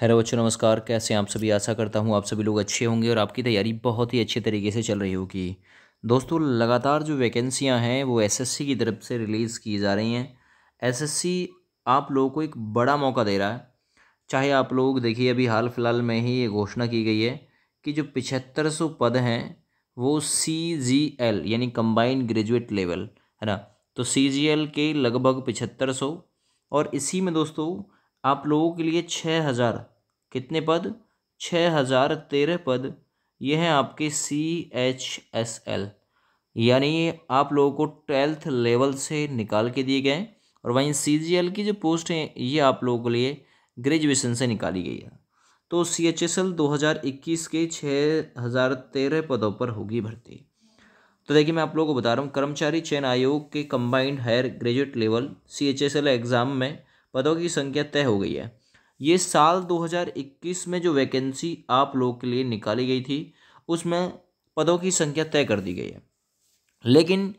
hello बच्चों नमस्कार कैसे आप सभी आशा करता हूँ आप सभी लोग अच्छे होंगे और आपकी तैयारी बहुत ही अच्छे तरीके से चल रही होगी दोस्तों लगातार जो वैकेंसियाँ हैं वो एसएससी की तरफ से रिलीज़ की जा रही हैं एसएससी आप लोगों को एक बड़ा मौका दे रहा है चाहे आप लोग देखिए अभी हाल फिलहाल में ही ये घोषणा की गई है कि जो पिछहत्तर सौ पद हैं वो सी जी एल यानी कम्बाइंड ग्रेजुएट लेवल है ना तो सी जी एल के लगभग पिछहत्तर सौ और इसी में दोस्तों आप लोगों के लिए छः हज़ार कितने पद छः हज़ार तेरह पद ये हैं आपके सी एच एस एल यानी आप लोगों को ट्वेल्थ लेवल से निकाल के दिए गए और वहीं सी जी एल की जो पोस्ट हैं ये आप लोगों के लिए ग्रेजुएशन से निकाली गई है तो सी एच एस एल दो हज़ार इक्कीस के छः हज़ार तेरह पदों पर होगी भर्ती तो देखिए मैं आप लोगों को बता रहा हूँ कर्मचारी चयन आयोग के combined higher graduate level C H S L exam में पदों की संख्या तय हो गई है ये साल 2021 में जो वैकेंसी आप लोग के लिए निकाली गई थी उसमें पदों की संख्या तय कर दी गई है लेकिन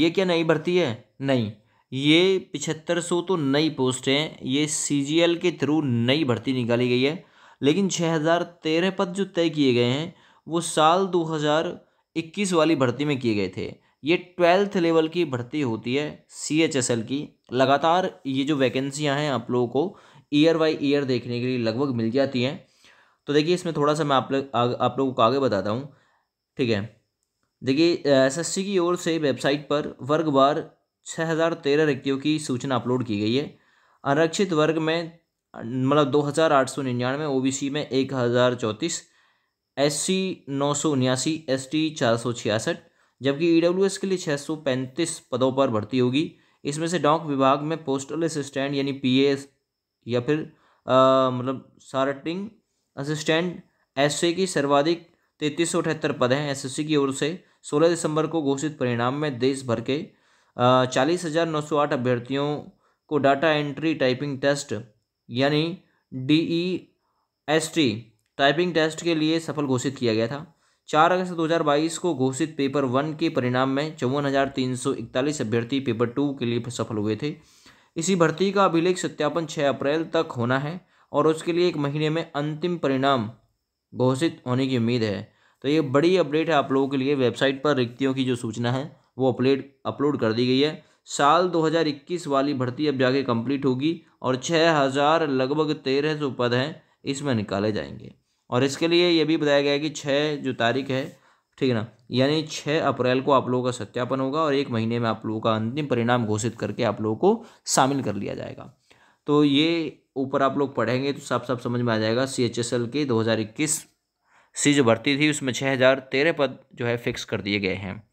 ये क्या नई भर्ती है नहीं ये पिछहत्तर सौ तो नई पोस्ट हैं ये सी जी एल के थ्रू नई भर्ती निकाली गई है लेकिन छः हज़ार तेरह पद जो तय किए गए हैं वो साल दो हज़ार इक्कीस वाली भर्ती में किए गए थे ये ट्वेल्थ लेवल की भर्ती होती है सी एच एस एल की लगातार ये जो वैकेंसियाँ हैं आप लोगों को ईयर बाई ईयर देखने के लिए लगभग मिल जाती हैं तो देखिए इसमें थोड़ा सा मैं आप लोग आप लोगों को आगे बताता हूँ ठीक है देखिए एस की ओर से वेबसाइट पर वर्ग बार छः हज़ार तेरह रिक्तियों की सूचना अपलोड की गई है आरक्षित वर्ग में मतलब दो हज़ार आठ सौ निन्यानवे ओ बी सी में एक हज़ार चौंतीस एस सी नौ सौ उन्यासी एस टी चार सौ छियासठ जबकि ई e के लिए छः पदों पर भर्ती होगी इसमें से डॉक विभाग में पोस्टल असिस्टेंट यानी पी या फिर मतलब सार्टिंग असिस्टेंट एस की सर्वाधिक तैंतीस सौ अठहत्तर पद हैं एस की ओर से 16 दिसंबर को घोषित परिणाम में देश भर के चालीस हज़ार नौ सौ आठ अभ्यर्थियों को डाटा एंट्री टाइपिंग टेस्ट यानी D E S T typing test के लिए सफल घोषित किया गया था चार अगस्त 2022 को घोषित पेपर वन के परिणाम में चौवन हज़ार तीन सौ इकतालीस अभ्यर्थी पेपर टू के लिए सफल हुए थे इसी भर्ती का अभिलेख सत्यापन 6 अप्रैल तक होना है और उसके लिए एक महीने में अंतिम परिणाम घोषित होने की उम्मीद है तो ये बड़ी अपडेट है आप लोगों के लिए वेबसाइट पर रिक्तियों की जो सूचना है वो अपलेट अपलोड कर दी गई है साल 2021 वाली भर्ती अब जाके कंप्लीट होगी और हज़ार लगभग तेरह सौ पद हैं इसमें निकाले जाएंगे और इसके लिए ये भी बताया गया है कि छः जो तारीख है ठीक है ना यानी छः अप्रैल को आप लोगों का सत्यापन होगा और एक महीने में आप लोगों का अंतिम परिणाम घोषित करके आप लोगों को शामिल कर लिया जाएगा तो ये ऊपर आप लोग पढ़ेंगे तो साफ साफ समझ में आ जाएगा सी एच एस एल के दो हज़ार इक्कीस सी जो भर्ती थी उसमें छः हज़ार तेरह पद जो है फिक्स कर दिए गए हैं